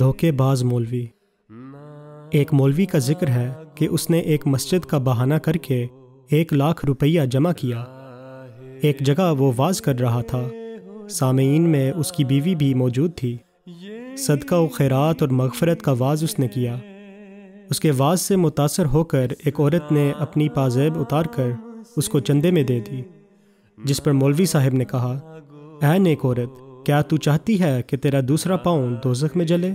धोखेबाज मौलवी एक मौलवी का जिक्र है कि उसने एक मस्जिद का बहाना करके एक लाख रुपया जमा किया एक जगह वो वाज कर रहा था सामीन में उसकी बीवी भी मौजूद थी सदका व खैरात और मगफरत का वाज उसने किया उसके वाज से मुतासर होकर एक औरत ने अपनी पाजेब उतार कर उसको चंदे में दे दी जिस पर मौलवी साहब ने कहा ऐ नेक औरत क्या तू चाहती है कि तेरा दूसरा पाँव दोजख में जले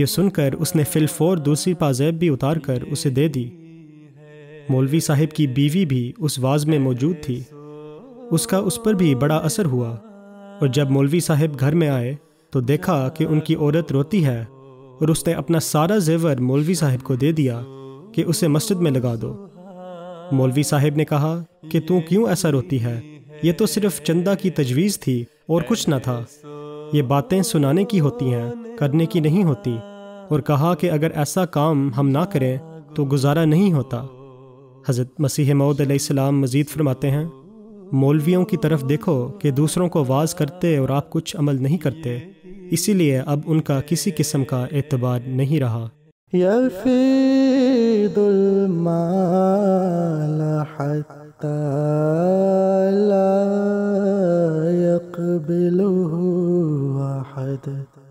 यह सुनकर उसने फिलफोर दूसरी पाजेब भी उतार कर उसे दे दी मौलवी साहिब की बीवी भी उस वाज में मौजूद थी उसका उस पर भी बड़ा असर हुआ और जब मौलवी साहिब घर में आए तो देखा कि उनकी औरत रोती है और उसने अपना सारा जेवर मौलवी साहिब को दे दिया कि उसे मस्जिद में लगा दो मौलवी साहिब ने कहा कि तू क्यों ऐसा रोती है ये तो सिर्फ चंदा की तजवीज़ थी और कुछ ना था ये बातें सुनाने की होती हैं करने की नहीं होती और कहा कि अगर ऐसा काम हम ना करें तो गुजारा नहीं होता हज़रत मसीह मऊद सलाम मज़ीद फरमाते हैं मौलवियों की तरफ देखो कि दूसरों को आवाज़ करते और आप कुछ अमल नहीं करते इसीलिए अब उनका किसी किस्म का एतबार नहीं रहा या da da